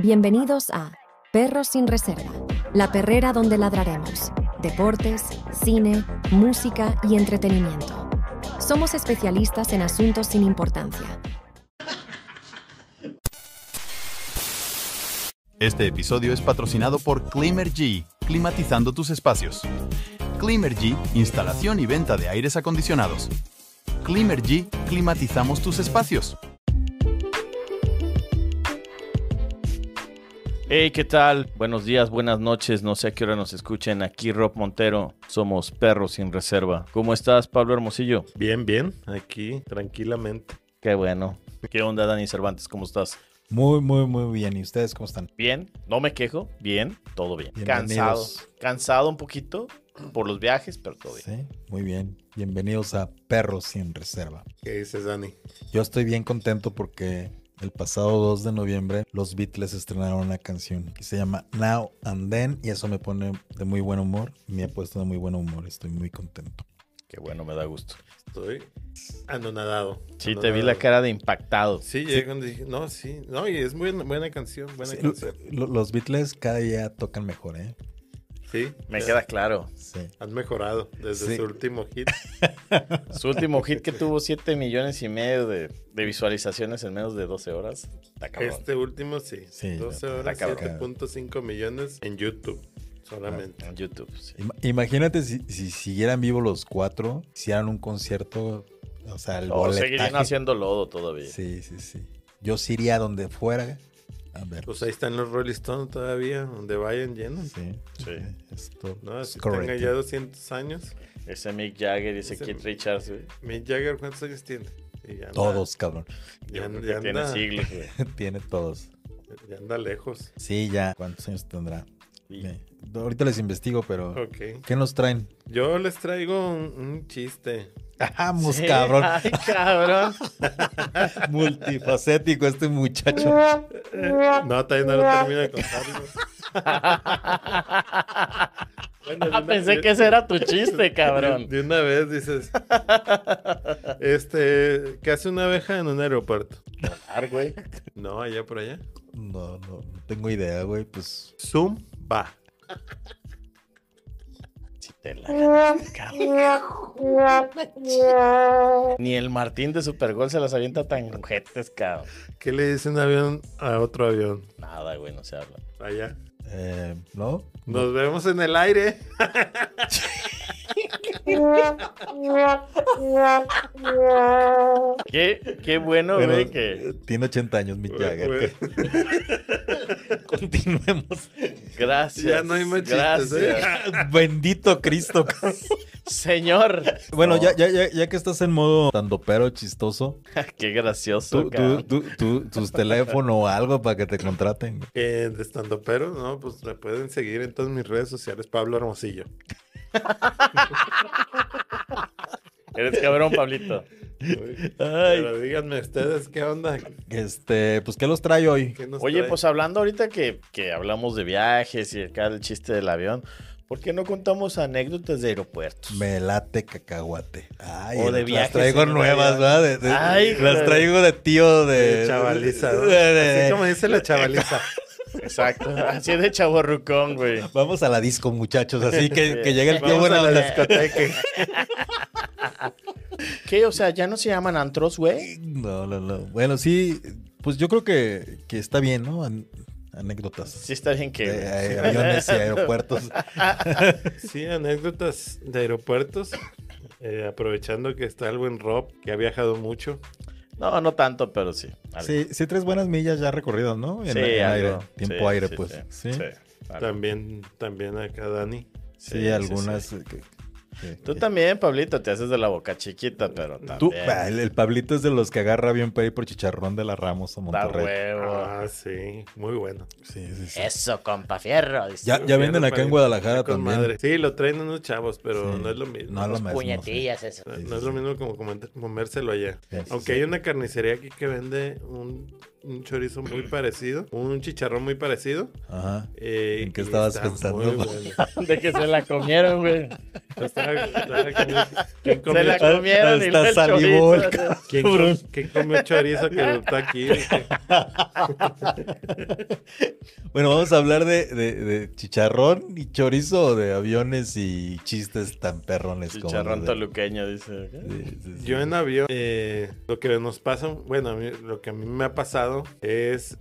Bienvenidos a Perros sin Reserva, la perrera donde ladraremos. Deportes, cine, música y entretenimiento. Somos especialistas en asuntos sin importancia. Este episodio es patrocinado por Climber G, climatizando tus espacios. Climergy, instalación y venta de aires acondicionados. Climergy, G, climatizamos tus espacios. Hey, ¿qué tal? Buenos días, buenas noches, no sé a qué hora nos escuchen. Aquí Rob Montero, somos Perros sin Reserva. ¿Cómo estás, Pablo Hermosillo? Bien, bien, aquí, tranquilamente. Qué bueno. ¿Qué onda, Dani Cervantes? ¿Cómo estás? Muy, muy, muy bien. ¿Y ustedes cómo están? Bien, no me quejo, bien, todo bien. Cansado, cansado un poquito por los viajes, pero todo bien. Sí, muy bien. Bienvenidos a Perros sin Reserva. ¿Qué dices, Dani? Yo estoy bien contento porque el pasado 2 de noviembre los Beatles estrenaron una canción que se llama Now and Then y eso me pone de muy buen humor, me ha puesto de muy buen humor, estoy muy contento. Qué bueno, me da gusto. Estoy anonadado. Sí, te vi la cara de impactado. Sí, y dije, no, sí, no, y es muy buena canción, buena canción. Los Beatles cada día tocan mejor, ¿eh? Sí. Me queda claro. Sí. Has mejorado desde su último hit. su último hit que tuvo 7 millones y medio de, visualizaciones en menos de 12 horas. Este último sí. 12 horas, 7.5 millones en YouTube. Solamente. En YouTube. Imagínate si, siguieran vivos los cuatro, hicieran un concierto. O sea, el o seguirían haciendo lodo todavía. Sí, sí, sí. Yo sí iría donde fuera pues ahí están los Rolling Stones todavía, donde vayan llenos. Sí, sí. Esto no, si tenga ya 200 años. Ese Mick Jagger dice ese, Keith Richards, Mick Jagger, ¿cuántos años tiene? todos, cabrón. Ya, tiene siglos, tiene todos. Ya anda lejos. Sí, ya. ¿Cuántos años tendrá? Ahorita les investigo, pero. ¿Qué nos traen? Yo les traigo un, chiste. ¡Vamos, cabrón! ¡Ay, cabrón! Multifacético este muchacho. no, todavía no lo termino de contar. Ah, pensé que ese era tu chiste, cabrón. De, una vez dices, este, ¿qué hace una abeja en un aeropuerto? Volar, güey. No, allá por allá. No, no, no tengo idea, güey, pues. Zoom va. Ni el Martín de Supergol se las avienta tan jetes, cabrón. ¿Qué le dice un avión a otro avión? Nada, güey, no se habla. Allá. Eh, ¿No? Nos vemos en el aire. qué, qué bueno, güey, Tiene 80 años, mi Jagger. Continuemos. Gracias. ¿eh? Bendito Cristo. Señor. Bueno, ya, ya, que estás en modo pero chistoso. qué gracioso. tus teléfono o algo para que te contraten. Eh, de tandopero, no, pues me pueden seguir en todas mis redes sociales, Pablo Hermosillo. Eres cabrón, Pablito. pero díganme ustedes qué onda. Este, pues, ¿qué los trae hoy? Oye, pues hablando ahorita que, hablamos de viajes y acá el chiste del avión, ¿por qué no contamos anécdotas de aeropuertos? Melate cacahuate. o de viajes. Las traigo nuevas, ¿verdad? las traigo de tío de. chavaliza. Así como dice la chavaliza. Exacto, así de rucón, güey. Vamos a la disco, muchachos, así que, que llega el tío bueno a la, discoteca. ¿Qué? O sea, ¿ya no se llaman antros, güey? No, no, no. Bueno, sí, pues yo creo que, que está bien, ¿no? anécdotas. Sí, está bien que... aviones y aeropuertos. sí, anécdotas de aeropuertos. Eh, aprovechando que está el buen Rob, que ha viajado mucho. No, no tanto, pero sí. Sí, tres buenas millas ya recorridas, ¿no? En, aire, tiempo aire, pues. Sí. También, también acá Dani. Sí, algunas Tú también, Pablito, te haces de la boca chiquita, pero también. Tú, el, Pablito es de los que agarra bien peri por chicharrón de la Ramos a Monterrey. Huevo. Ah, sí, muy bueno. Sí, sí, sí. Eso, compa fierro. Ya, venden acá en Guadalajara también. Madre. Sí, lo traen unos chavos, pero no es lo mismo. No es lo mismo. Puñetillas, eso. no es lo mismo como comérselo allá. Aunque hay una carnicería aquí que vende un un chorizo muy parecido, un chicharrón muy parecido. Ajá. Eh, ¿En qué estabas pensando? De que se la comieron, güey. ¿Quién Se la comieron y ¿Quién, comió chorizo que está aquí? bueno, vamos a hablar de, chicharrón y chorizo de aviones y chistes tan perrones chicharrón como. Chicharrón toluqueño, dice. Yo en avión, eh, lo que nos pasa, bueno, lo que a mí me ha pasado es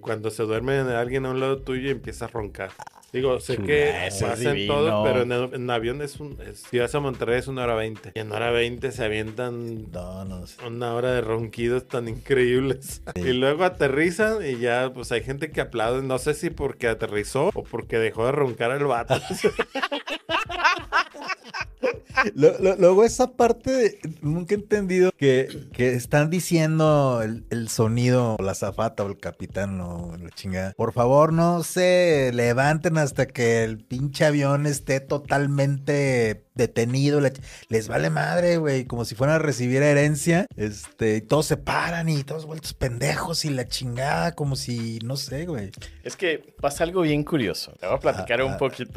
cuando se duerme alguien a un lado tuyo y empieza a roncar. Digo, sé que pasan todo pero en, avión es un. si vas a Monterrey es una hora veinte. Y en hora veinte se avientan no, una hora de ronquidos tan increíbles. Y luego aterrizan y ya, pues hay gente que aplaude. No sé si porque aterrizó o porque dejó de roncar el vato. luego esa parte, nunca he entendido que, que están diciendo el, sonido, o la zafata o el capitán o la chingada. Por favor, no se levanten hasta que el pinche avión esté totalmente detenido, les vale madre, güey, como si fueran a recibir herencia, este, y todos se paran y todos vueltos pendejos y la chingada, como si, no sé, güey. Es que pasa algo bien curioso, te voy a platicar un poquito,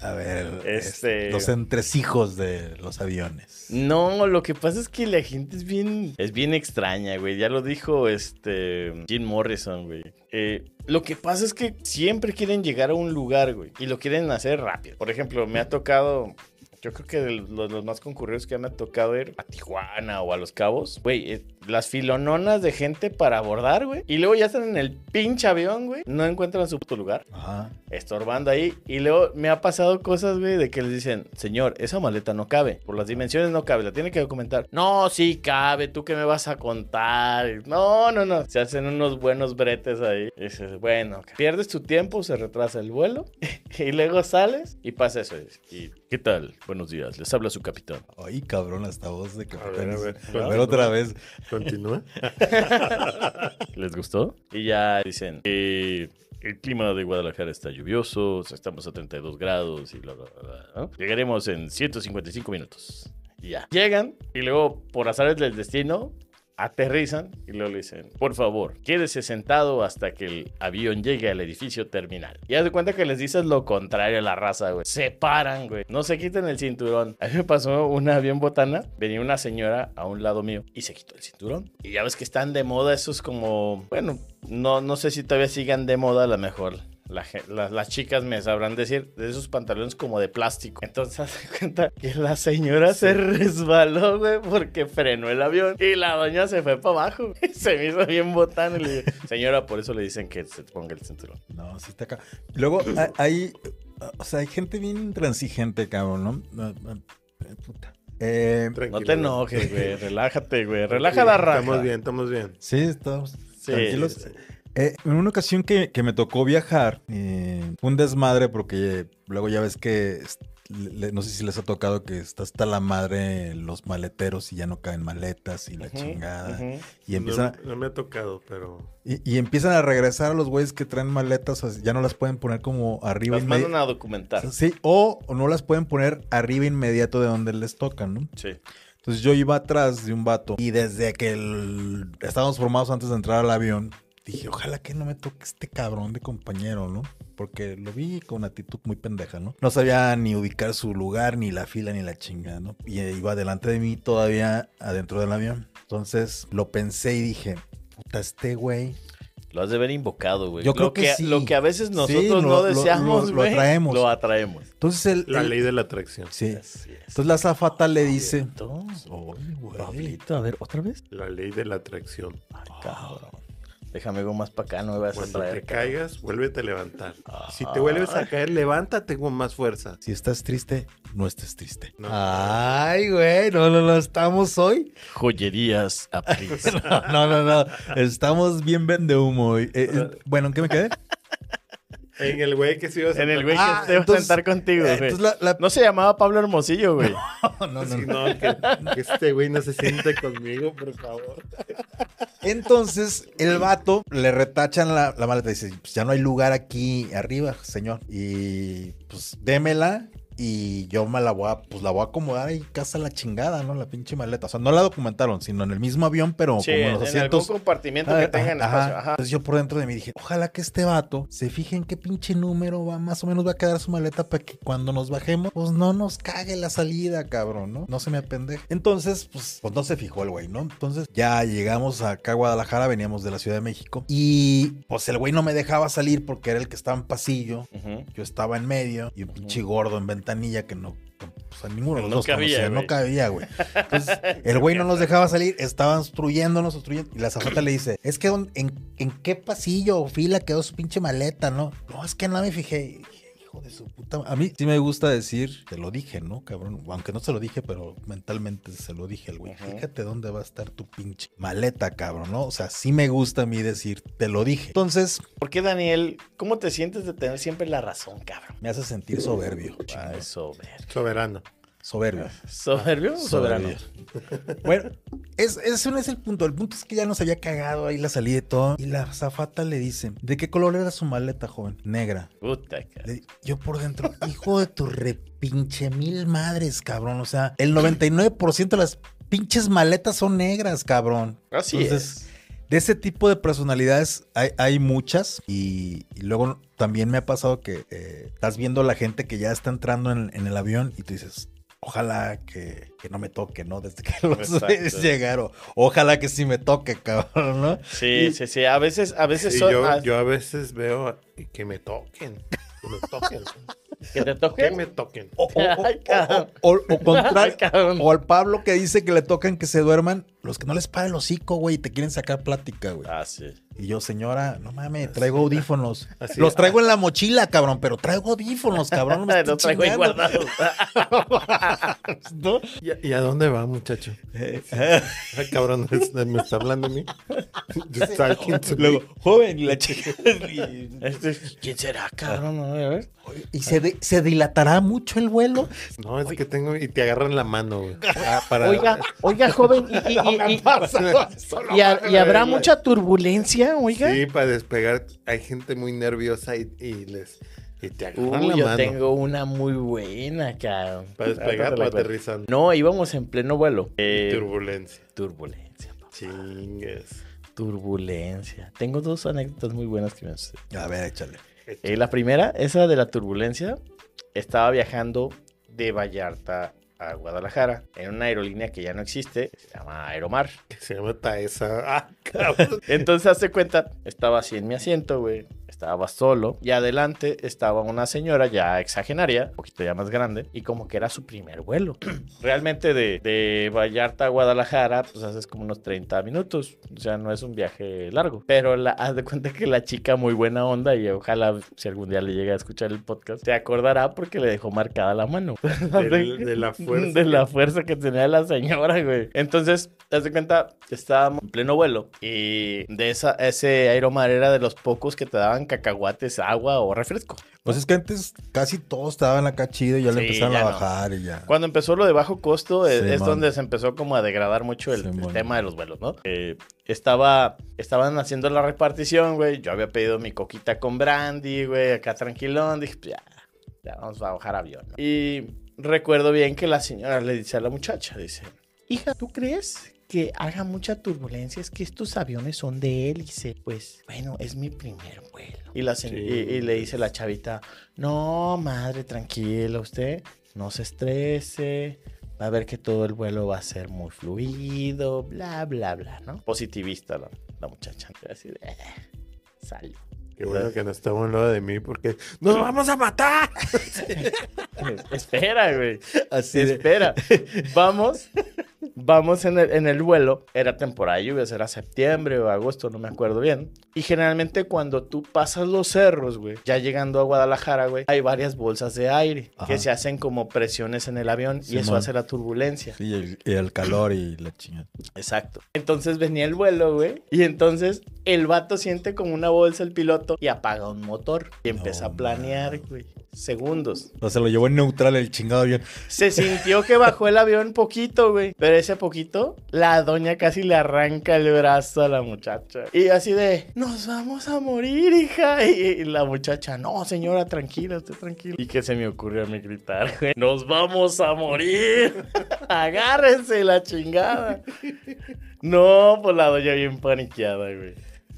A ver, este... los entresijos de los aviones. No, lo que pasa es que la gente es bien, es bien extraña, güey. Ya lo dijo este Jim Morrison, güey. Eh, lo que pasa es que siempre quieren llegar a un lugar, güey, y lo quieren hacer rápido. Por ejemplo, me ha tocado yo creo que de los, más concurridos que me ha tocado ir a Tijuana o a Los Cabos, güey, eh, las filononas de gente para abordar, güey. Y luego ya están en el pinche avión, güey. No encuentran su puto lugar. Ajá. Estorbando ahí. Y luego me ha pasado cosas, güey, de que les dicen, señor, esa maleta no cabe. Por las dimensiones no cabe. La tiene que documentar. No, sí cabe. ¿Tú qué me vas a contar? No, no, no. Se hacen unos buenos bretes ahí. Y dices, bueno, pierdes tu tiempo, se retrasa el vuelo. y luego sales y pasa eso. Y, ¿Qué tal? buenos días. Les habla su capitán. Ay, cabrón, hasta voz de capitán. A ver, otra vez. Continúa. ¿Les gustó? Y ya dicen, eh, el clima de Guadalajara está lluvioso, estamos a 32 grados y bla, bla, bla. Llegaremos en 155 minutos. ya. Llegan y luego, por azares del destino, aterrizan y luego le dicen, por favor, quédese sentado hasta que el avión llegue al edificio terminal. Y haz de cuenta que les dices lo contrario a la raza, güey. Se paran, güey. No se quiten el cinturón. A mí me pasó un avión botana. Venía una señora a un lado mío y se quitó el cinturón. Y ya ves que están de moda esos como, bueno, no, no sé si todavía sigan de moda a lo mejor las chicas me sabrán decir, de esos pantalones como de plástico. Entonces se cuenta que la señora se resbaló, güey, porque frenó el avión y la doña se fue para abajo. Se me hizo bien botán. señora, por eso le dicen que se ponga el cinturón. No, sí está acá. Luego hay, o sea, hay gente bien Transigente, cabrón, ¿no? Eh, eh, no te enojes, güey. Relájate, güey. Relaja la raja. Estamos bien, estamos bien. Sí, estamos tranquilos. Eh, en una ocasión que, me tocó viajar, eh, un desmadre porque luego ya ves que no sé si les ha tocado que está hasta la madre los maleteros y ya no caen maletas y la chingada. Y empiezan no, me ha tocado, pero. Y, empiezan a regresar a los güeyes que traen maletas, ya no las pueden poner como arriba. Las mandan a documentar. Sí, o, no las pueden poner arriba inmediato de donde les tocan, ¿no? Sí. Entonces yo iba atrás de un vato y desde que estábamos formados antes de entrar al avión, dije, ojalá que no me toque este cabrón de compañero, ¿no? Porque lo vi con una actitud muy pendeja, ¿no? No sabía ni ubicar su lugar, ni la fila, ni la chingada, ¿no? Y iba delante de mí todavía adentro del avión. Entonces lo pensé y dije, puta, este güey lo has de ver invocado, güey. Yo creo que, Lo que a veces nosotros no deseamos, lo, lo, atraemos. Lo atraemos. Entonces La ley de la atracción. Sí. Entonces la zafata le dice... Entonces, güey. Pablito, a ver, ¿otra vez? La ley de la atracción. Ay, cabrón. Déjame algo más para acá, no me vas a traer. Si te caigas, vuélvete a levantar. Si te ah. vuelves a caer, levántate con más fuerza. Si estás triste, no estés triste. Ay, güey, no, no, no, estamos hoy. Joyerías a prisa. no, no, no, estamos bien humo hoy. humo eh, eh, bueno, ¿en qué me quedé? En el güey que se iba a sentar. En el güey que ah, se iba a sentar contigo, eh, güey. No se llamaba Pablo Hermosillo, güey. no, no, no. que, este güey no se siente conmigo, por favor. Entonces, el vato le retachan la, la maleta. Dice, pues ya no hay lugar aquí arriba, señor. Y pues démela y yo me la voy a, pues la voy a acomodar ahí casa la chingada, ¿no? La pinche maleta. O sea, no la documentaron, sino en el mismo avión, pero como en los ah, en compartimiento que tengan Ajá. Entonces yo por dentro de mí dije, ojalá que este vato se fije en qué pinche número va, más o menos va a quedar su maleta para que cuando nos bajemos, pues no nos cague la salida, cabrón, ¿no? No se me apende Entonces, pues, pues, no se fijó el güey, ¿no? Entonces ya llegamos acá a Guadalajara, veníamos de la Ciudad de México y pues el güey no me dejaba salir porque era el que estaba en pasillo, yo estaba en medio y un pinche gordo en ventanilla que no. Pues, a ninguno de los dos cabía, conocía, no cabía, güey. Entonces, el güey no nos dejaba salir, estaban obstruyéndonos, obstruyendo. Y la zafata le dice: Es que en, en, qué pasillo o fila quedó su pinche maleta, ¿no? No, es que no me fijé de su puta. A mí sí me gusta decir, te lo dije, ¿no, cabrón? Aunque no se lo dije, pero mentalmente se lo dije al güey. Fíjate dónde va a estar tu pinche maleta, cabrón, ¿no? O sea, sí me gusta a mí decir, te lo dije. Entonces. ¿Por qué, Daniel? ¿Cómo te sientes de tener siempre la razón, cabrón? Me hace sentir soberbio. Ah, soberano. Soberano. Soberbio. ¿Soberbio o soberano? Bueno, es, ese no es el punto. El punto es que ya nos había cagado ahí la salida y todo. Y la zafata le dice: ¿De qué color era su maleta, joven? Negra. Puta, le, Yo por dentro, hijo de tu repinche mil madres, cabrón. O sea, el 99% de las pinches maletas son negras, cabrón. Así es. De ese tipo de personalidades hay, muchas y, luego también me ha pasado que eh, estás viendo a la gente que ya está entrando en el avión y tú dices, ojalá que, no me toque, ¿no? Desde que los llegaron. Ojalá que sí me toque, cabrón, ¿no? Sí, sí, sí. A veces, a veces yo, yo a veces veo que me toquen. Que me toquen. ¿Que te toquen? Que me toquen. O, al Pablo que dice que le toquen que se duerman, los que no les pagan el hocico, güey, y te quieren sacar plática, güey. Ah, sí. Y yo, señora, no mames, traigo audífonos. los traigo en la mochila, cabrón, pero traigo audífonos, cabrón. No los traigo ahí guardados. ¿Y, a dónde va, muchacho? Ay, cabrón, me está hablando a mí. Luego, joven, la chica. Este ¿Quién será, cabrón? A ver. Y se ¿se dilatará mucho el vuelo? No, es que tengo y te agarran la mano, ah, Oiga, oiga, joven, y, habrá mucha turbulencia, oiga. Sí, para despegar hay gente muy nerviosa y, les... Y te agarran Uy, yo tengo una muy buena, cabrón. Para despegar, para aterrizar. No, íbamos en pleno vuelo. Eh, turbulencia. Turbulencia, papá. Chingues. Turbulencia. Tengo dos anécdotas muy buenas que me A ver, échale. Eh, la primera, esa de la turbulencia, estaba viajando de Vallarta a Guadalajara en una aerolínea que ya no existe, se llama Aeromar. Se ah, Entonces, hace cuenta, estaba así en mi asiento, güey estaba solo y adelante estaba una señora ya exagenaria, un poquito ya más grande, y como que era su primer vuelo. Realmente de, de Vallarta a Guadalajara, pues haces como unos 30 minutos, o sea, no es un viaje largo, pero la, haz de cuenta que la chica muy buena onda y ojalá si algún día le llega a escuchar el podcast, Te acordará porque le dejó marcada la mano. De, la fuerza. De la fuerza que tenía la señora, güey. Entonces, Haz de cuenta, estábamos en pleno vuelo y de esa, ese aeromar era de los pocos que te daban cacahuates, agua o refresco. Pues es que antes casi todo estaba en acá chido y ya le empezaron a bajar y ya. Cuando empezó lo de bajo costo eh, es, donde se empezó como a degradar mucho el, tema de los vuelos, ¿no? Eh, estaba, estaban haciendo la repartición, güey. Yo había pedido mi coquita con brandy, güey, acá tranquilón. Dije, pues ya, ya vamos a bajar avión. Y recuerdo bien que la señora le dice a la muchacha, dice, hija, ¿tú crees que haga mucha turbulencia es que estos aviones son de hélice. Pues, bueno, es mi primer vuelo. Y, le dice la pues. chavita, no, madre, tranquila usted, no se estrese va a ver que todo el vuelo va a ser muy fluido, bla, bla, bla, ¿no? Positivista la, muchacha, así de, eh, Qué bueno que no está un lado de mí porque ¡nos vamos a matar! espera, güey. Así espera. Vamos Vamos en el, vuelo, era temporada de lluvias, era septiembre o agosto, no me acuerdo bien. Y generalmente cuando tú pasas los cerros, güey, ya llegando a Guadalajara, güey, hay varias bolsas de aire que se hacen como presiones en el avión y eso hace la turbulencia. y el, calor y la chingada. Exacto. Entonces venía el vuelo, güey, y entonces el vato siente como una bolsa el piloto y apaga un motor y empieza a planear, güey segundos. O se lo llevó en neutral el chingado avión. Se sintió que bajó el avión poquito, güey. Pero ese poquito, la doña casi le arranca el brazo a la muchacha. Y así de, nos vamos a morir, hija. Y, la muchacha, no, señora, tranquila, usted tranquila. ¿Y que se me ocurrió a mí gritar, Nos vamos a morir. Agárrense la chingada. No, pues la doña bien paniqueada, güey.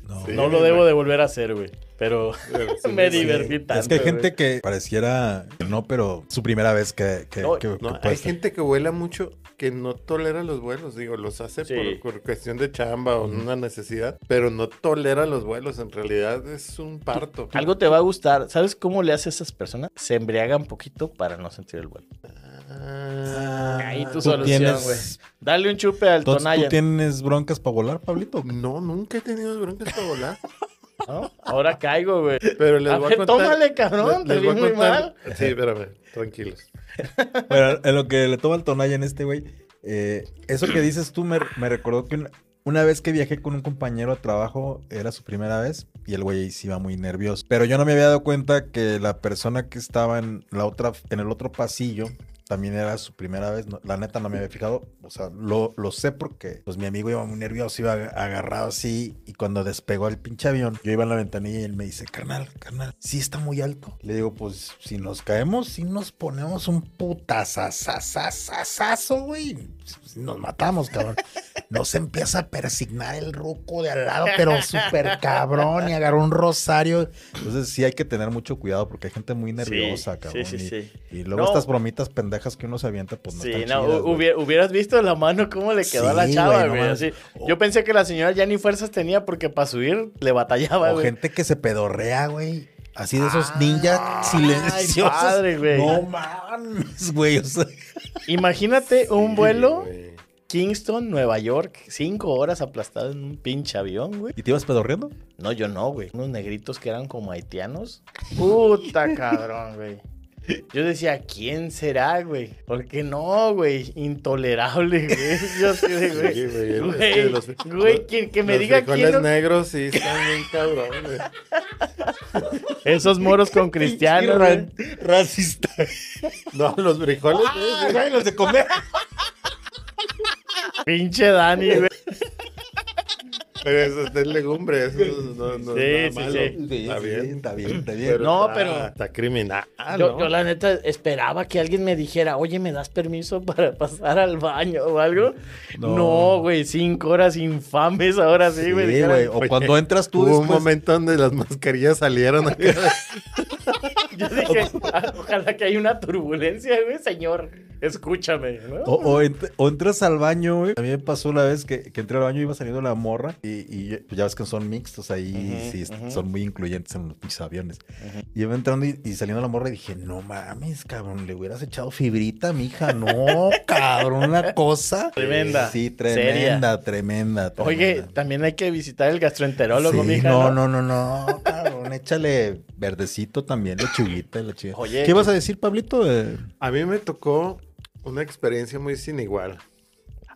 No, no lo debo de volver a hacer, güey pero me divertí tanto. Es que hay gente que pareciera no, pero su primera vez que, hay este. gente que vuela mucho que no tolera los vuelos, digo, los hace por, cuestión de chamba o una necesidad, pero no tolera los vuelos, en realidad es un parto. Algo te va a gustar, ¿sabes cómo le hace a esas personas? Se un poquito para no sentir el vuelo. Ah. Ahí tu solución, güey. Dale un chupe al Tonaya. ¿Tú tienes broncas para volar, Pablito? No, nunca he tenido broncas para volar. Ahora caigo, güey. Pero le voy a contar. Tómale, cabrón, te vi muy mal. Sí, espérame, tranquilos. Bueno, en lo que le toma el tonalla en este, güey, eh, eso que dices tú me, recordó que una, vez que viajé con un compañero a trabajo, era su primera vez, y el güey se iba muy nervioso. Pero yo no me había dado cuenta que la persona que estaba en, la otra, en el otro pasillo también era su primera vez. la neta no me había fijado. O sea, lo, lo, sé porque pues mi amigo iba muy nervioso, iba agarrado así. Y cuando despegó el pinche avión, yo iba en la ventanilla y él me dice, carnal, carnal, sí está muy alto. Le digo, pues si nos caemos, si nos ponemos un putazazazazazo, güey nos matamos, cabrón. No se empieza a persignar el ruco de al lado, pero súper cabrón, y agarró un rosario. Entonces sí hay que tener mucho cuidado porque hay gente muy nerviosa, cabrón. Sí, sí, sí. Y, luego estas bromitas pendejas que uno se avienta, pues no Sí, no, hubieras visto la mano cómo le quedó a la chava, güey. Yo pensé que la señora ya ni fuerzas tenía porque para subir le batallaba, o gente que se pedorrea, güey. Así de esos ah, ninjas silenciosos. Ay, padre, güey. No mames, güey. O sea, Imagínate un vuelo Kingston, Nueva York, cinco horas aplastado en un pinche avión, güey. ¿Y te ibas pedorreando? No, yo no, güey. Unos negritos que eran como haitianos. Puta cabrón, güey. Yo decía, ¿quién será, güey? ¿Por qué no, güey? Intolerable, güey. Yo sé, güey. güey, güey, que me diga quién. Los negros sí están bien cabrón, güey. Esos moros con cristianos. racista. No, los frijoles. Ah, güey, los de comer. Pinche Dani, güey. Pero eso está en legumbres. No, no, sí, sí, malo. Está bien, está bien, está bien. no, pero. Está criminal. Yo, ¿no? yo, la neta, esperaba que alguien me dijera, oye, ¿me das permiso para pasar al baño o algo? No, güey, cinco horas infames ahora sí, güey. Sí, güey. O pues, cuando entras tú. Hubo un momento donde las mascarillas salieron Yo dije, ah, ojalá que haya una turbulencia, güey, señor. Escúchame, O, entras al baño, güey. A mí me pasó una vez que, entré al baño y iba saliendo la morra. Y, pues, ya ves que son mixtos ahí, sí, son muy incluyentes en los aviones. Y iba entrando y, saliendo la morra y dije, no mames, cabrón, le hubieras echado fibrita, mija. No, cabrón, una cosa. Tremenda. Sí, tremenda, tremenda, Oye, también hay que visitar el gastroenterólogo, mija. No, no, no, no, no échale verdecito también, lechuguita, lo Oye, ¿Qué vas a decir, Pablito? Eh, a mí me tocó una experiencia muy sin igual.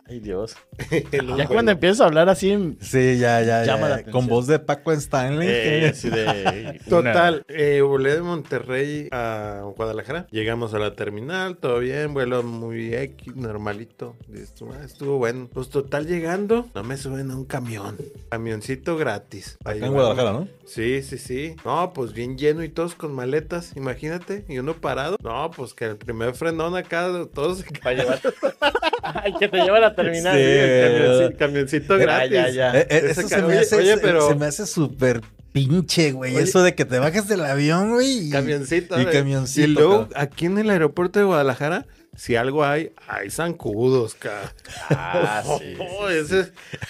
Ay, Dios. ya cuando empiezo a hablar así. Sí, ya, ya. Llama Con voz de Paco Stanley. Eh, total, eh, volé de Monterrey a Guadalajara. Llegamos a la terminal, todo bien, vuelo muy normalito. Estuvo, estuvo bueno. Pues total, llegando, no me suben a un camión. Camioncito gratis. Acá en Guadalajara, ¿no? Sí, sí, sí. No, pues bien lleno y todos con maletas, imagínate. Y uno parado. No, pues que el primer frenón acá, todos se llevar... Ay, que te lleva a la terminal. camioncito, gratis. Ya, eh, eh, eso, se, me hace, se me hace súper pinche, güey. eso de que te bajas del avión, güey. Camioncito. Y, camioncito. Y eh. luego, aquí en el aeropuerto de Guadalajara, si algo hay, hay zancudos, cara. Ah, sí,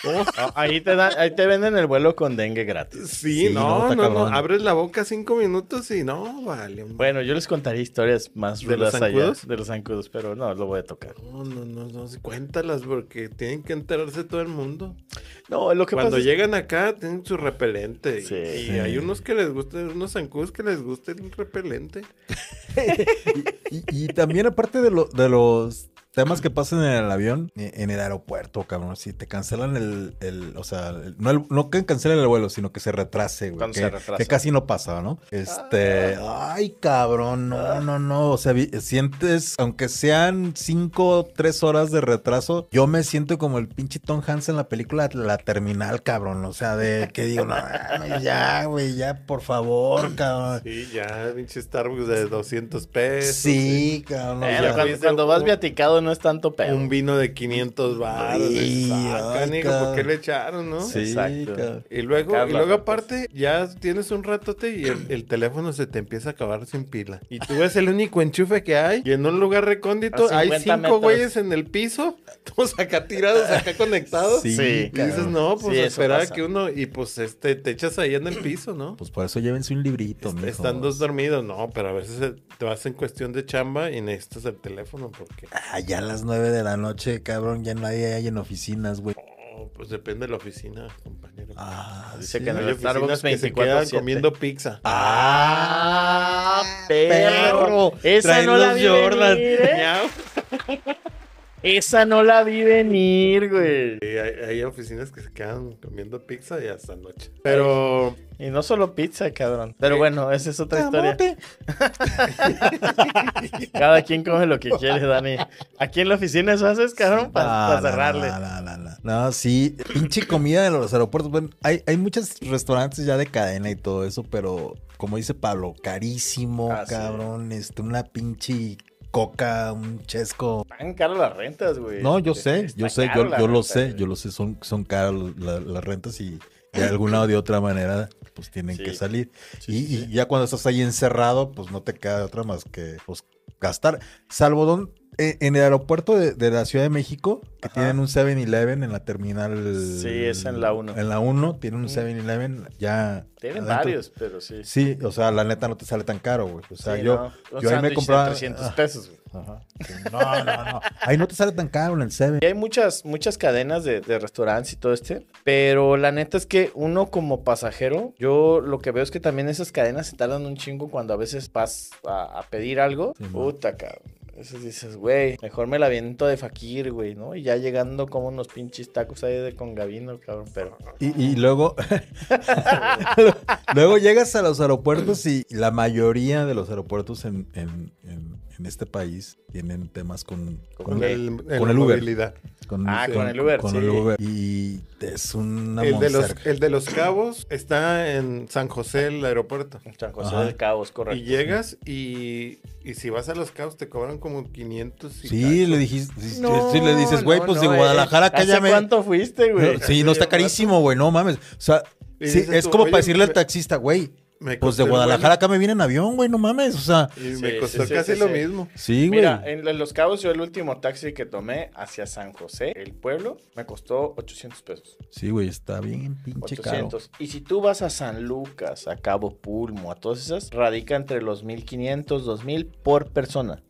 oh, ah, Ahí, te da, ahí te venden el vuelo con dengue gratis. Sí, no, no, no, Abres la boca cinco minutos y no, vale. Bueno, yo les contaré historias más rudas ¿De allá de los zancudos, pero no, lo voy a tocar. No, no, no, no, cuéntalas porque tienen que enterarse todo el mundo. No, lo que pasa Cuando llegan acá tienen su repelente. Sí, y, hay unos que les gusta, unos zancudos que les gusta el repelente. y, también aparte de, de los temas que pasan en el avión, e, en el aeropuerto, cabrón. Si te cancelan el, o sea, no, que cancelen el vuelo, sino que se retrase, güey. que, casi no pasa, ¿no? Este, ah. ay, cabrón, no, no, no. O sea, sientes, aunque sean cinco, tres horas de retraso, yo me siento como el pinche Tom Hanks en la película La Terminal, cabrón. O sea, de que digo, no, ya, güey, ya, por favor, cabrón. Sí, ya, pinche Starbucks de 200 pesos. Sí, cabrón. cuando, cuando vas viaticado no es tanto peor. Un vino de 500 bar. Sí, ¿por le echaron, no? Exacto. Y luego, y luego aparte, ya tienes un ratote y el, teléfono se te empieza a acabar sin pila. Y tú ves el único enchufe que hay y en un lugar recóndito hay cinco güeyes en el piso, todos acá tirados, acá conectados. Sí. y dices, no, pues esperaba que uno, y pues este, te echas ahí en el piso, ¿no? Pues por eso llévense un librito, este, Están dos dormidos, no, pero a veces eh, te vas en cuestión de chamba y necesitas el teléfono porque... Ah, ya a las 9 de la noche, cabrón, ya nadie hay en oficinas, güey. Oh, pues depende de la oficina, compañero. Ah, Dice que no hay oficinas 24 que comiendo pizza. ¡Ah! ah ¡Perro! Esa no la vi Jordan. Esa no la vi venir, güey. hay, oficinas que se quedan comiendo pizza y hasta noche. Pero. Y no solo pizza, cabrón. Pero bueno, esa es otra historia. Cada quien come lo que quiere, Dani. Aquí en la oficina eso haces, cabrón, para, cerrarle. No, no, no, sí. Pinche comida de los aeropuertos. Bueno, hay, hay muchos restaurantes ya de cadena y todo eso, pero como dice Pablo, carísimo, cabrón. es este, una pinche coca, un chesco. Están caras las rentas, güey. No, yo sé, yo sé, yo, lo sé, yo lo sé, son, son caras las rentas y de alguna o de otra manera, pues tienen que salir. y, ya cuando estás ahí encerrado, pues no te queda otra más que pues, gastar. Salvo don, eh, en el aeropuerto de, la Ciudad de México, que tienen un 7-Eleven en la terminal. Sí, es en la 1. En la 1 tienen un 7-Eleven ya. Tienen varios, pero sí. Sí, o sea, la neta no te sale tan caro, güey. O sea, yo, yo ahí me compraba. 300 ah, pesos, güey. Ajá. No, no, no. Ahí no te sale tan caro en el 7. Y hay muchas, muchas cadenas de, restaurantes y todo este. Pero la neta es que uno como pasajero, yo lo que veo es que también esas cadenas se tardan un chingo cuando a veces vas a, pedir algo. Puta, cabrón. Entonces dices, güey, mejor me la viento de Fakir, güey, ¿no? Y ya llegando como unos pinches tacos ahí de con Gavino, cabrón, pero. Y, y luego. luego llegas a los aeropuertos y la mayoría de los aeropuertos en, en este país tienen temas con, con, el, con el, Uber. Con, ah, con el Uber. sí. Y es una el de, los, el de los Cabos está en San José, el aeropuerto. San José Ajá. del Cabos, correcto. Y llegas y, y, si vas a los Cabos te cobran como 500 y Sí, le dijiste, le dices, güey, pues de eh, Guadalajara, cállame. cuánto fuiste, güey? sí, no está carísimo, güey, no mames. O sea, es como para decirle al taxista, güey, pues de Guadalajara acá me viene en avión, güey, no mames. O sea, me costó casi lo mismo. Sí, güey. Mira, en Los Cabos, yo el último taxi que tomé hacia San José, el pueblo, me costó 800 pesos. Sí, güey, está bien, pinche 800. Y si tú vas a San Lucas, a Cabo Pulmo, a todas esas, radica entre los 1500, 2000 por persona.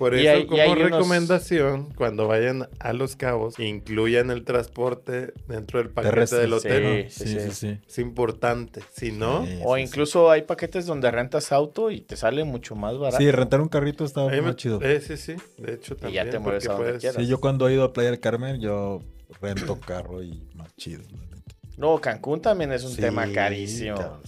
Por eso, como recomendación, cuando vayan a Los Cabos, incluyan el transporte dentro del paquete del hotel. Sí sí, sí, Es importante. Si no... o incluso hay paquetes donde rentas auto y te sale mucho más barato. Sí, rentar un carrito está muy chido. Sí, eh, sí, sí. De hecho, también. Y ya te a donde Sí, yo cuando he ido a Playa del Carmen, yo rento carro y más chido. No, Cancún también es un tema carísimo.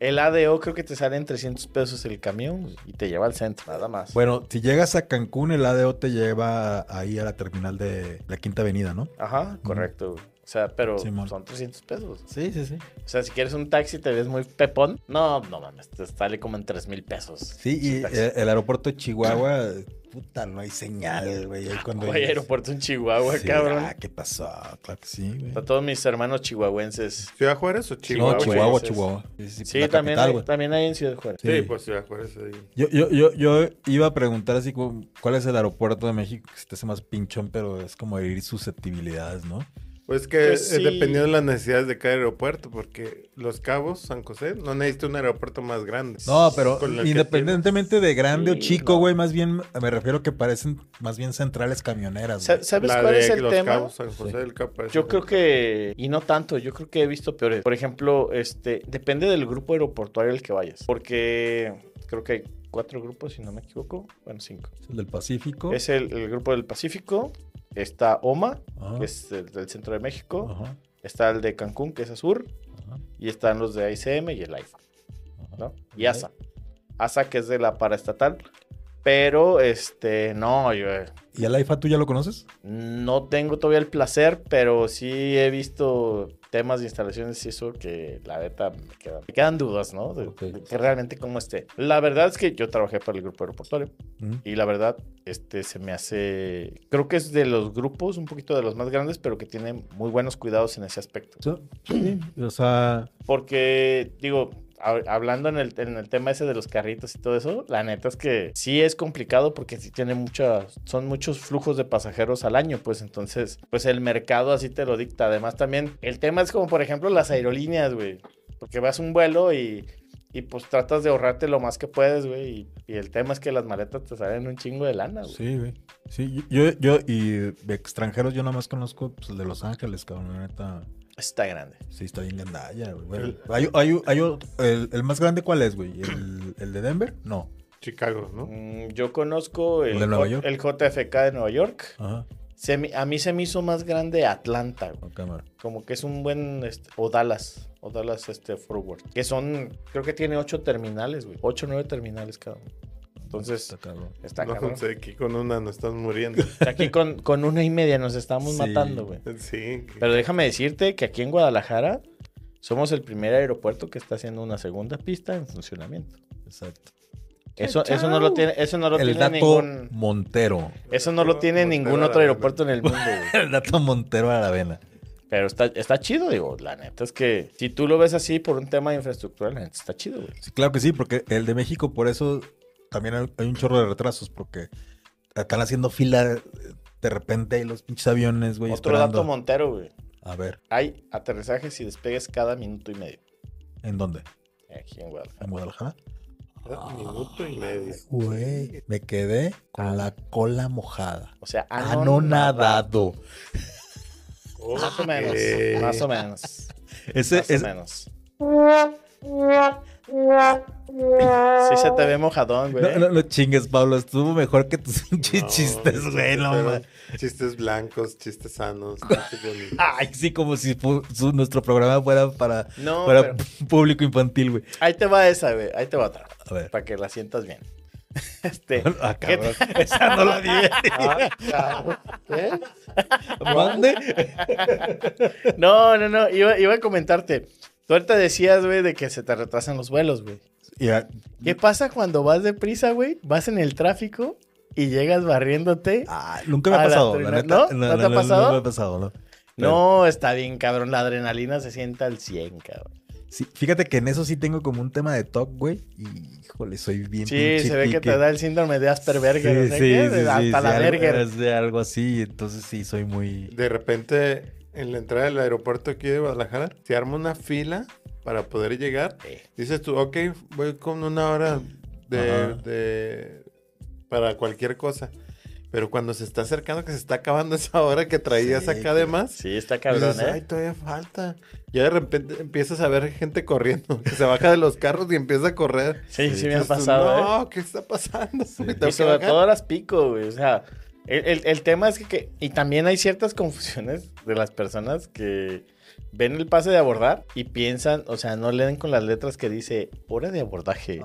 el ADO creo que te sale en 300 pesos el camión y te lleva al centro, nada más. Bueno, si llegas a Cancún, el ADO te lleva ahí a la terminal de la Quinta Avenida, ¿no? Ajá, correcto. O sea, pero son 300 pesos. Sí, sí, sí. O sea, si quieres un taxi te ves muy pepón. No, no mames, te sale como en 3 mil pesos. Sí, y el aeropuerto de Chihuahua puta, no hay señal, güey. cuando hay aeropuerto en Chihuahua, cabrón. Ah, ¿qué pasó? Claro que sí, güey. Para todos mis hermanos chihuahuenses. ¿Ciudad Juárez o Chihuahua? No, Chihuahua, Chihuahua. Sí, también, hay, también hay en Ciudad Juárez. Sí, pues Ciudad Juárez. Yo, yo, yo, iba a preguntar así, ¿cuál es el aeropuerto de México que se te hace más pinchón, pero es como herir susceptibilidades, ¿no? Pues que pues dependiendo de las necesidades de cada aeropuerto, porque Los Cabos, San José, no necesita un aeropuerto más grande. No, pero independientemente de grande o chico, güey, más bien me refiero que parecen más bien centrales camioneras. ¿Sabes cuál es el los tema? Cabos, San José yo creo que y no tanto, yo creo que he visto peores. Por ejemplo, este depende del grupo aeroportuario al que vayas, porque creo que hay cuatro grupos, si no me equivoco. Bueno, cinco. el del Pacífico. Es el grupo del Pacífico, está OMA, que es del centro de México, está el de Cancún, que es Azur, y están los de ICM y el AIFA, e, ¿no? Y ASA. ASA, que es de la paraestatal, pero este, no, eh, ¿Y el IFA tú ya lo conoces? No tengo todavía el placer, pero sí he visto temas de instalaciones y eso que la neta me quedan, dudas, ¿no? De, que realmente cómo esté. La verdad es que yo trabajé para el grupo aeroportuario y la verdad este se me hace, creo que es de los grupos, un poquito de los más grandes, pero que tienen muy buenos cuidados en ese aspecto. Sí, o sea... Porque digo, hablando en el, tema ese de los carritos y todo eso, la neta es que sí es complicado porque sí tiene muchas, son muchos flujos de pasajeros al año, pues entonces, pues el mercado así te lo dicta. Además también, el tema es como por ejemplo las aerolíneas, güey, porque vas un vuelo y pues tratas de ahorrarte lo más que puedes, güey. Y, el tema es que las maletas te salen un chingo de lana, güey. Sí, güey. Sí, yo, yo, y de extranjeros yo nada más conozco pues, el de Los Ángeles, cabrón, neta. Está grande. Sí, está bien gandalla, güey. Hay, hay, el, el, más grande cuál es, güey? ¿El, de Denver? No. Chicago, ¿no? Mm, yo conozco el, el, JFK de Nueva York. Ajá. a mí se me hizo más grande Atlanta, güey. Como que es un buen... Este, o Dallas. O Dallas este, Forward. Que son... Creo que tiene ocho terminales, güey. Ocho o nueve terminales cada uno. Entonces, está No, sé, pues, aquí con una nos estamos muriendo. Aquí con, una y media nos estamos matando, güey. Sí. Pero déjame decirte que aquí en Guadalajara somos el primer aeropuerto que está haciendo una segunda pista en funcionamiento. Exacto. Eso, eso no lo tiene, eso no lo tiene ningún, Montero. Eso no lo tiene ningún otro aeropuerto en el mundo. el dato Montero a la vena. Pero está, está chido, digo, la neta es que si tú lo ves así por un tema de infraestructura, está chido, güey. Sí, claro que sí, porque el de México por eso también hay, un chorro de retrasos porque están haciendo fila eh, de repente y los pinches aviones, güey. Otro dato Montero, güey. A ver. Hay aterrizajes y despegues cada minuto y medio. ¿En dónde? Aquí en Guadalajara. ¿En minuto y medio. Güey, me quedé con la cola mojada. O sea, anonadado. más o menos. Más o menos. Ese, más o menos. Sí, se te ve mojadón, güey. No, no, no chingues, Pablo. Estuvo mejor que tus chistes, güey. chistes blancos, chistes sanos. Ay, sí, como si nuestro programa fuera para, público infantil, güey. Ahí te va esa, güey. Ahí te va otra. Para que la sientas bien. Este. Ah, no la ah, ¿Eh? No, no, no. iba a comentarte. Tú ahorita decías, güey, de que se te retrasan los vuelos, güey. ¿Qué pasa cuando vas deprisa, güey? Vas en el tráfico y llegas barriéndote. Ah, nunca me ha pasado, la, neta. ¿No? ¿No, te ha pasado? No me ha pasado, no. No, está bien, cabrón. La adrenalina se sienta al 100, cabrón. Sí, fíjate que en eso sí tengo como un tema de top, güey. Y, híjole, soy bien Sí, se ve que te da el síndrome de Asperger, sí, no sé sí, qué, sí, la de algo así, entonces sí, soy muy... De repente en la entrada del aeropuerto aquí de Guadalajara, se arma una fila para poder llegar. Dices tú, ok, voy con una hora de, para cualquier cosa. Pero cuando se está acercando, que se está acabando esa hora que traías acá además. Sí, está cabrón, ¿eh? todavía falta. Ya de repente empiezas a ver gente corriendo, que se baja de los carros y empieza a correr. Sí, sí, me ha pasado. ¿eh? No, ¿qué está pasando? Sí. Y sobre todas las pico, güey. O sea, el, tema es que, y también hay ciertas confusiones de las personas que ven el pase de abordar y piensan, o sea, no leen con las letras que dice hora de abordaje.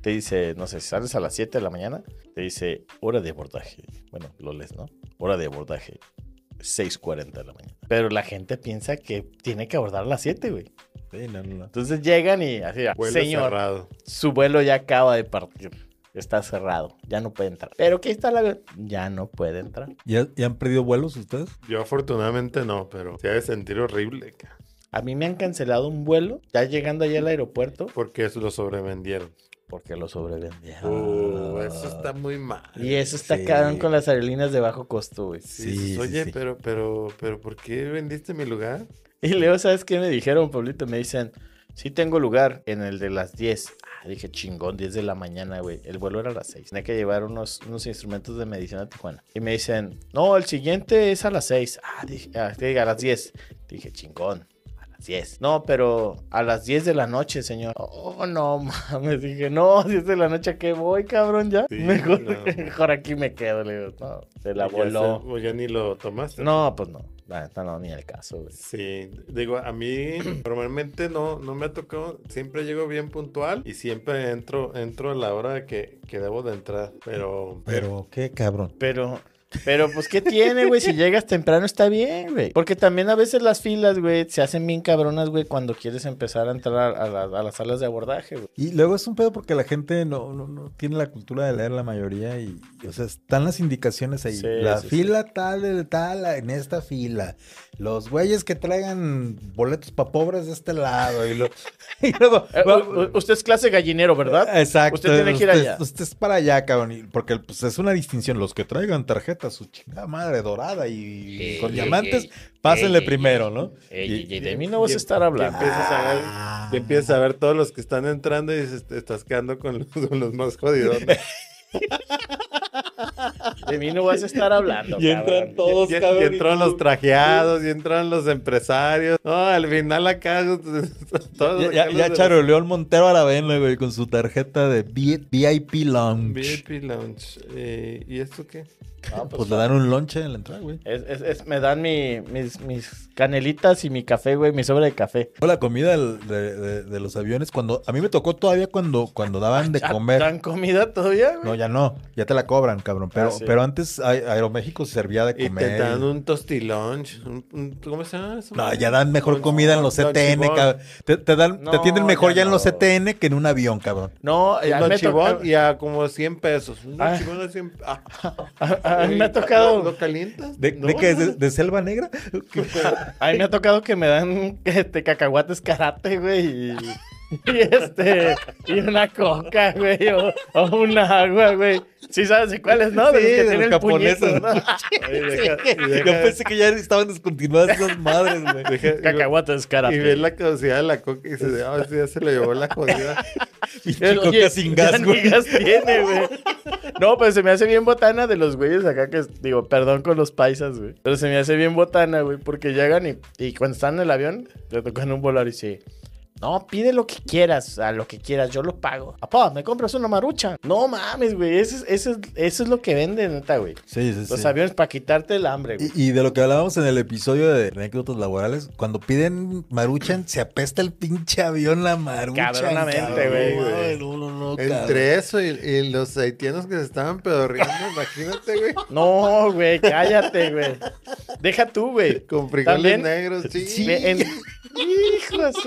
Te dice, no sé, sales a las 7 de la mañana, te dice hora de abordaje. Bueno, lo lees, ¿no? Hora de abordaje. 6.40 de la mañana. Pero la gente piensa que tiene que abordar a las 7, güey. Entonces llegan y así, su vuelo ya acaba de partir está cerrado, ya no puede entrar. Pero que está la ya no puede entrar. ¿Ya, han perdido vuelos ustedes? Yo afortunadamente no, pero se ha de sentir horrible. A mí me han cancelado un vuelo ya llegando allá al aeropuerto. Porque eso lo sobrevendieron. Porque lo sobrevendieron. Uh, eso está muy mal. Y eso está sí. con las aerolíneas de bajo costo, güey. Sí, Oye, pero, pero, pero, ¿por qué vendiste mi lugar? Y luego, ¿sabes qué me dijeron, Pablito? Me dicen, sí tengo lugar en el de las 10 dije, chingón, 10 de la mañana, güey. El vuelo era a las 6. Tenía que llevar unos, instrumentos de medicina a Tijuana. Y me dicen, no, el siguiente es a las 6. Ah, dije, ah, a las 10. Dije, chingón. a las 10. No, pero a las 10 de la noche, señor. Oh, no mames. Dije, no, 10 de la noche, ¿qué voy, cabrón? Ya. mejor, aquí me quedo. Le digo, no, se la voló. ya ni lo tomaste. No, pues no. Bueno, neta no, ni el caso, güey. Sí, digo, a mí normalmente no, no me ha tocado, siempre llego bien puntual y siempre entro, entro a la hora que, que debo de entrar, pero... Pero, ¿qué cabrón? Pero pero pues, ¿qué tiene, güey? Si llegas temprano está bien, güey. Porque también a veces las filas, güey, se hacen bien cabronas, güey, cuando quieres empezar a entrar a, las salas de abordaje, güey. Y luego es un pedo porque la gente no, tiene la cultura de leer la mayoría y, o sea, están las indicaciones ahí. la fila tal tal, tal, en esta fila los güeyes que traigan boletos para pobres de este lado y, lo, luego... Eh, usted es clase gallinero, ¿verdad? Exacto. Usted tiene que ir allá. Usted es para allá, cabrón, porque pues, es una distinción. Los que traigan tarjeta su chingada madre dorada y con diamantes, pásenle primero, ¿no? y, de mí no vas a estar hablando. Empiezas a, ver, ah. a ver todos los que están entrando y estás quedando con los, más jodidos. De mí no vas a estar hablando. Y entran todos, y, entran los trajeados, y entran los empresarios. No, al final acaso Todos ya, ya, ya charoleó el Montero vena, güey, con su tarjeta de VIP Lounge. VIP Lounge. Eh, ¿Y esto qué? Ah, pues, pues, le dan un lonche en la entrada, güey. Es, es, me dan mis, mis, canelitas y mi café, güey, mi sobra de café. La comida de, los aviones, cuando a mí me tocó todavía cuando, cuando daban ah, de comer. ¿Dan comida todavía? Güey? No, ya no, ya te la cobran, cabrón. Pero, ah, pero antes Aeroméxico se servía de comer. Y te dan un tosti lunch, ¿cómo se llama eso? No, ya dan mejor comida en los CTN, e cabrón. Te, te, dan, te mejor ya, en los CTN e que en un avión, cabrón. No, el y a como 100 pesos. Un 100 a mí me ha tocado. ¿De, ¿De, selva negra? a mí me ha tocado que me dan este, cacahuates karate, güey. Y y este, y una coca, güey, o, una agua, güey. Sí sabes de cuáles, ¿no? De sí, los que ¿no? Yo pensé que ya estaban descontinuadas esas madres, güey. Cacahuatas, Cacahuates, cara. Y ves la curiosidad de la coca y se ah, ya se le llevó la jodida. y coca sin gas, güey. gas tiene, güey. No, pero se me hace bien botana de los güeyes acá que, digo, perdón con los paisas, güey. Pero se me hace bien botana, güey, porque llegan y, y cuando están en el avión, le tocan un volar y sí. No, pide lo que quieras, a lo que quieras, yo lo pago. Papá, ¿me compras una marucha? No mames, güey, eso es, eso es, es lo que venden, neta, güey. Sí, sí, Los aviones para quitarte el hambre, güey. Y, de lo que hablábamos en el episodio de anécdotas laborales, cuando piden maruchan, se apesta el pinche avión la marucha. Cabronamente, güey. no, Entre eso y, los haitianos que se estaban pedorreando, imagínate, güey. No, güey, cállate, güey. Deja tú, güey. Con frijoles negros, sí. Hijos.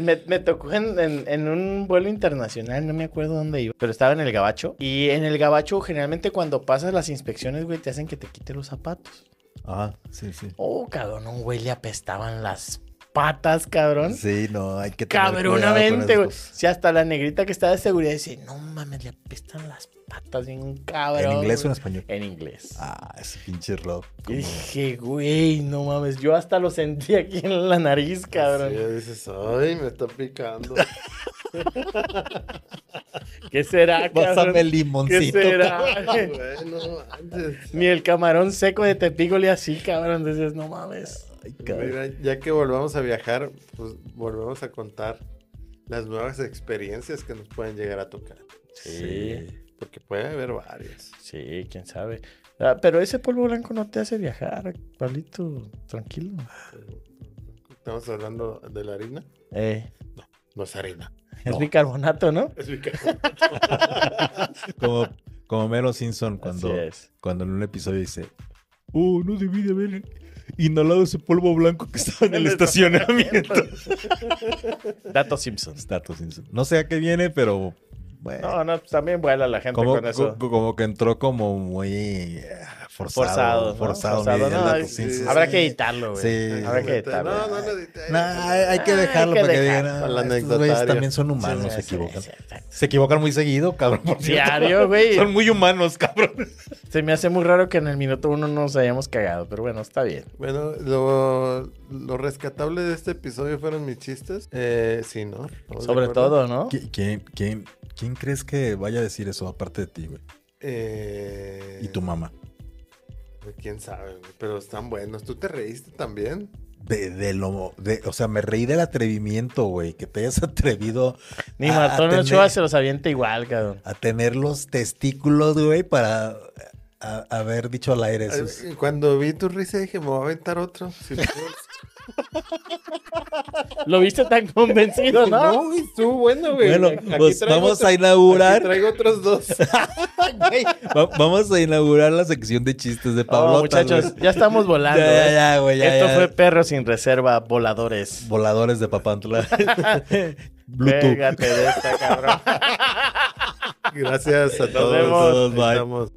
me, tocó en, un vuelo internacional, no me acuerdo dónde iba, pero estaba en el gabacho. Y en el gabacho, generalmente cuando pasas las inspecciones, güey, te hacen que te quite los zapatos. Ah, sí, sí. Oh, cabrón, un güey le apestaban las patas, cabrón. Sí, no, hay que tener Cabronamente, güey. Sí, hasta la negrita que está de seguridad dice, no mames, le apestan las patas bien cabrón. ¿En inglés o en español? En inglés. Ah, ese pinche rock. dije, güey, no mames, yo hasta lo sentí aquí en la nariz, cabrón. Sí, dices, ay, me está picando. ¿Qué será, cabrón? el limoncito. ¿Qué será? Ah, Ni el camarón seco de Tepico le así, cabrón. Dices, no mames. Pues ya que volvamos a viajar, pues volvemos a contar las nuevas experiencias que nos pueden llegar a tocar. Sí. Porque puede haber varias. Sí, quién sabe. Ah, pero ese polvo blanco no te hace viajar, Pablito. Tranquilo. ¿Estamos hablando de la harina? Eh. No, no es harina. Es bicarbonato, ¿no? Es bicarbonato. como, como Mero Simpson cuando, cuando en un episodio dice, oh, no divide, de inhalado ese polvo blanco que estaba en el estacionamiento. Dato Simpson. Dato Simpson. No sé a qué viene, pero bueno. No, no, pues también vuela la gente con eso. Como que entró como muy... Eh, Forzado. Forzado, ¿no? Habrá que editarlo, güey. Habrá que editarlo. No, no lo edité. hay, que dejarlo hay que dejar, ah, güeyes también son humanos, se equivocan. se equivocan muy seguido, cabrón. Diario, güey. Son muy humanos, cabrón. Se me hace muy raro que en el minuto uno nos hayamos cagado, pero bueno, está bien. Bueno, lo, lo rescatable de este episodio fueron mis chistes. Eh, sí, ¿no? Sobre todo, ¿no? ¿Quién, quién, quién crees que vaya a decir eso aparte de ti, güey? Eh, y tu mamá. Quién sabe, pero están buenos. ¿Tú te reíste también? De, lo, de, o sea, me reí del atrevimiento, güey, que te hayas atrevido. Ni a, Martón se los avienta igual, cabrón. A tener los testículos, güey, para haber dicho al aire eso. Cuando vi tu risa dije, me voy a aventar otro. Si Lo viste tan convencido, ¿no? No, bueno, güey. Pues vamos a inaugurar. traigo otros dos. vamos a inaugurar la sección de chistes de oh, Pablo. muchachos, ya estamos volando. Eh. Esto fue perro sin reserva, voladores. Voladores de Papantla. Bluetooth. Gracias a todos.